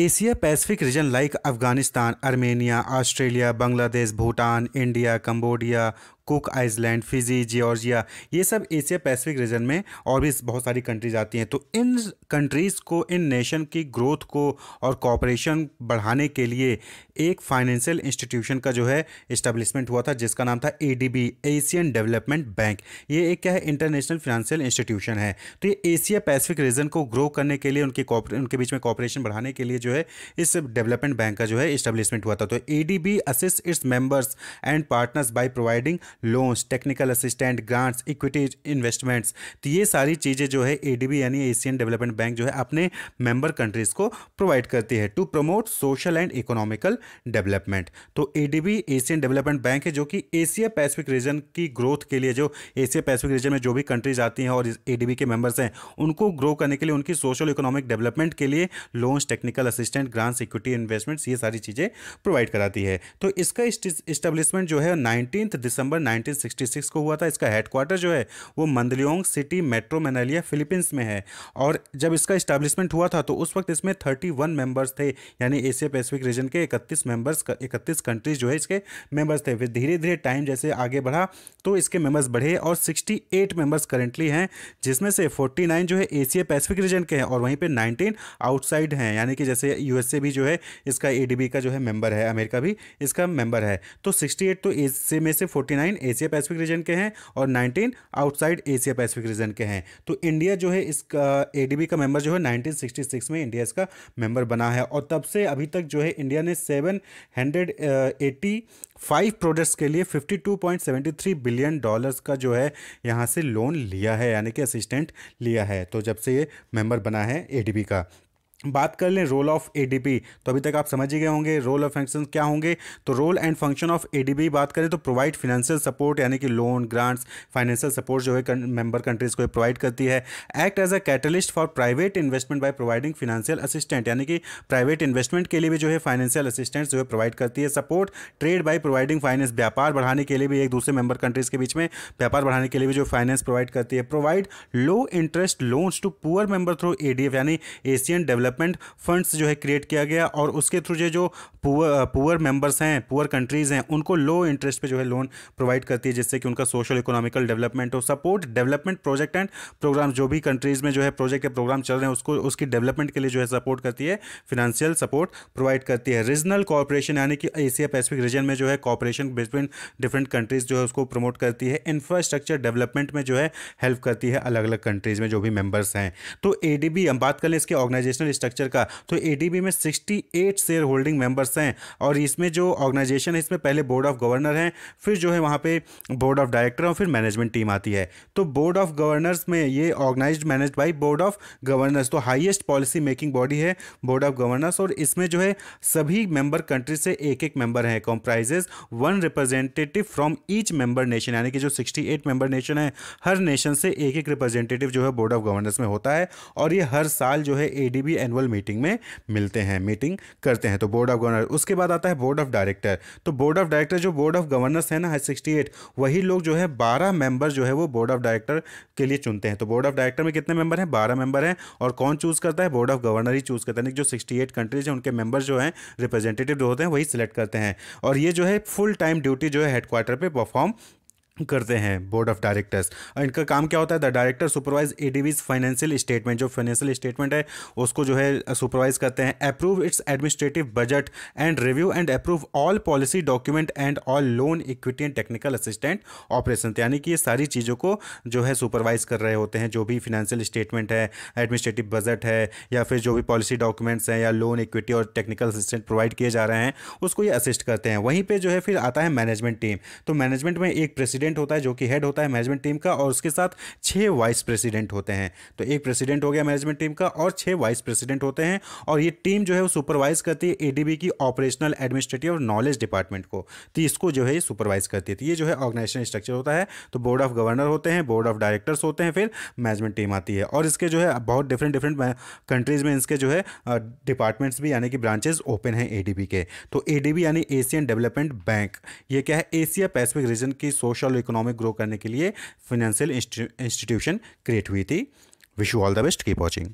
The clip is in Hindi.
Asia Pacific region like Afghanistan Armenia Australia Bangladesh Bhutan India Cambodia Cook island Fiji Georgia ये सब एशिया पैसिफिक रीजन में और भी बहुत सारी कंट्रीज आती हैं तो इन कंट्रीज़ को इन नेशन की ग्रोथ को और कॉपरेशन बढ़ाने के लिए एक फाइनेंशियल इंस्टीट्यूशन का जो है इस्टेब्लिशमेंट हुआ था जिसका नाम था ए एशियन डेवलपमेंट बैंक ये एक क्या है इंटरनेशनल फाइनेंशियल इंस्टीट्यूशन है तो ये एशिया पैसिफिक रीजन को ग्रो करने के लिए उनके उनके बीच में कॉपरेशन बढ़ाने के लिए जो है इस डेवलपमेंट बैंक का जो है इस्टेब्लिशमेंट हुआ था तो A D B assist its members and partners by providing loans technical assistant grants equity investments तो ये सारी चीज़ें जो है एडीबी यानी एशियन डेवलपमेंट बैंक जो है अपने मेंबर कंट्रीज़ को प्रोवाइड करती है to promote social and economical development तो ए एशियन डेवलपमेंट बैंक है जो कि एशिया पैसिफिक रीजन की ग्रोथ के लिए जो एशिया पैसिफिक रीजन में जो भी कंट्रीज आती हैं और ए के मेंबर्स हैं उनको ग्रो करने के लिए उनकी सोशल इकोनॉमिक डेवलपमेंट के लिए loans technical assistant grants equity investments ये सारी चीज़ें प्रोवाइड कराती है तो इसका इस्टेब्लिशमेंट जो है नाइनटीन दिसंबर 1966 को हुआ था इसका हेडक्वार्टर जो है वो Mandaluyong city metro Manila Philippines में है और जब इसका इस्टेब्लिशमेंट हुआ था तो उस वक्त इसमें 31 मेंबर्स थे यानी एशिया पैसिफिक रीजन के 31 मेंबर्स इकतीस कंट्रीज जो है इसके मेंबर्स थे फिर धीरे धीरे टाइम जैसे आगे बढ़ा तो इसके मेंबर्स बढ़े और 68 मेंबर्स करेंटली हैं जिसमें से 49 जो है एशिया पैसिफिक रीजन के हैं और वहीं पे 19 आउटसाइड हैं यानी कि जैसे यूएसए भी जो है इसका एडीबी का जो है मेंबर है अमेरिका भी इसका मेंबर है तो 68 तो एशिया में से 49 नाइन एशिया पैसिफिक रीजन के हैं और nineteen outside Asia Pacific region के हैं तो इंडिया जो है इसका ए का मेंबर जो है 1966 में इंडिया इसका मेंबर बना है और तब से अभी तक जो है इंडिया ने सेवन फाइव प्रोडक्ट्स के लिए fifty two point seventy three billion dollars का जो है यहाँ से लोन लिया है यानी कि असिस्टेंट लिया है तो जब से ये मेंबर बना है ए का बात कर लें रोल ऑफ एडीपी तो अभी तक आप समझ ही गए होंगे रोल ऑफ फंक्शन क्या होंगे तो role and function of ADB बात करें तो प्रोवाइड फिनेंशियल सपोर्ट यानी कि लोन ग्रांट्स फाइनेंशियल सपोर्ट जो है मेंबर कंट्रीज को प्रोवाइड करती है act as a catalyst for private investment by providing financial assistant यानी कि प्राइवेट इन्वेस्टमेंट के लिए भी जो है फाइनेंशियल असिस्टेंट जो है प्रोवाइड करती है support trade by providing finance व्यापार बढ़ाने के लिए भी एक दूसरे मेंबर कंट्रीज के बीच में व्यापार बढ़ाने के लिए भी जो फाइनेंस प्रोवाइड करती है provide low interest loans to poor member through a यानी एशियन डेवलप डेवलपमेंट फंड्स जो है क्रिएट किया गया और उसके थ्रू जो जो पुअर मेंबर्स हैं पुअर कंट्रीज़ हैं उनको लो इंटरेस्ट पे जो है लोन प्रोवाइड करती है जिससे कि उनका सोशल इकोनॉमिकल डेवलपमेंट हो support development project and program जो भी कंट्रीज़ में जो है प्रोजेक्ट या प्रोग्राम चल रहे हैं उसको उसकी डेवलपमेंट के लिए जो है सपोर्ट करती है फिनेंशियल सपोर्ट प्रोवाइड करती है रीजनल कॉपरेशन यानी कि एशिया पैसिफिक रीजन में जो है कॉपरेशन बिटवीन डिफरेंट कंट्रीज़ जो है उसको प्रमोट करती है इंफ्रास्ट्रक्चर डेवलपमेंट में जो है हेल्प करती है अलग अलग कंट्रीज़ में जो भी मेंबर्स हैं तो ए हम बात कर लें इसके ऑर्गेनाइजेशनल स्ट्रक्चर का तो ए में सिक्सटी शेयर होल्डिंग मेंबर्स हैं और इसमें जो ऑर्गेनाइजेशन है इसमें पहले बोर्ड ऑफ गवर्नर हैं फिर जो है वहाँ पे बोर्ड ऑफ डायरेक्टर और फिर मैनेजमेंट टीम आती है तो बोर्ड ऑफ गवर्नर्स में ये organise manage by board of governors तो हाइएस्ट पॉलिसी मेकिंग बॉडी है बोर्ड ऑफ गवर्नर्स और इसमें जो है सभी मेंबर कंट्री से एक एक मेंबर हैं comprises one representative from each member nation यानी कि जो 68 मेंबर नेशन है हर नेशन से एक एक रिप्रेजेंटेटिव जो है बोर्ड ऑफ गवर्नर्स में होता है और ये हर साल जो है ए डी एनुअल मीटिंग में मिलते हैं मीटिंग करते हैं तो बोर्ड ऑफ गवर्नर उसके बाद आता है बोर्ड ऑफ डायरेक्टर तो बोर्ड ऑफ डायरेक्टर जो बोर्ड ऑफ गवर्नर्स है ना सिक्सटी एट वही लोग जो है बारह मेंबर जो है वो बोर्ड ऑफ डायरेक्टर के लिए चुनते हैं तो बोर्ड ऑफ डायरेक्टर में कितने मेंबर हैं बारह मेंबर हैं और कौन चूज़ करता है बोर्ड ऑफ गवर्नर ही चूज़ करता है जो सिक्सटी एट कंट्रीज हैं उनके मेंबर जो हैं रिप्रेजेंटेटिव जो होते हैं वही सिलेक्ट करते हैं और ये जो है फुल टाइम ड्यूटी जो है हेडक्वार्टर पर परफॉर्म करते हैं बोर्ड ऑफ डायरेक्टर्स और इनका काम क्या होता है the director supervise A D B's financial statement जो फाइनेंशियल स्टेटमेंट है उसको जो है सुपरवाइज करते हैं approve its administrative budget and review and approve all policy document and all loan equity and technical assistant operation यानी कि ये सारी चीज़ों को जो है सुपरवाइज कर रहे होते हैं जो भी फाइनेंशियल स्टेटमेंट है एडमिनिस्ट्रेटिव बजट है या फिर जो भी पॉलिसी डॉक्यूमेंट्स हैं या लोन इक्विटी और टेक्निकल असिस्टेंट प्रोवाइड किए जा रहे हैं उसको ये असिस्ट करते हैं वहीं पर जो है फिर आता है मैनेजमेंट टीम तो मैनेजमेंट में एक प्रेसिडेंट प्रेसिडेंट होता है जो कि हेड होता है मैनेजमेंट टीम का और उसके साथ छः वाइस प्रेसिडेंट होते हैं तो एक प्रेसिडेंट हो गया मैनेजमेंट टीम का और छः वाइस प्रेसिडेंट होते हैं और ये टीम जो है वो सुपरवाइज करती है एडीबी की ऑपरेशनल एडमिनिस्ट्रेटिव और नॉलेज डिपार्टमेंट को तो इसको जो है सुपरवाइज करती है तो ये जो है ऑर्गेनाइजेशन स्ट्रक्चर होता है तो बोर्ड ऑफ गवर्नर होते हैं बोर्ड ऑफ डायरेक्टर्स होते हैं फिर मैनेजमेंट टीम आती है और इसके जो है बहुत डिफरेंट डिफरेंट कंट्रीज़ में इसके जो है डिपार्टमेंट्स uh, भी यानी कि ब्रांचेज ओपन हैं एडीबी के तो एडीबी यानी एशियन डेवलपमेंट बैंक ये क्या है एशिया पैसिफिक रीजन की सोशल ओवरऑल इकोनॉमिक ग्रो करने के लिए फाइनेंशियल इंस्टीट्यूशन क्रिएट हुई थी wish you all the best keep watching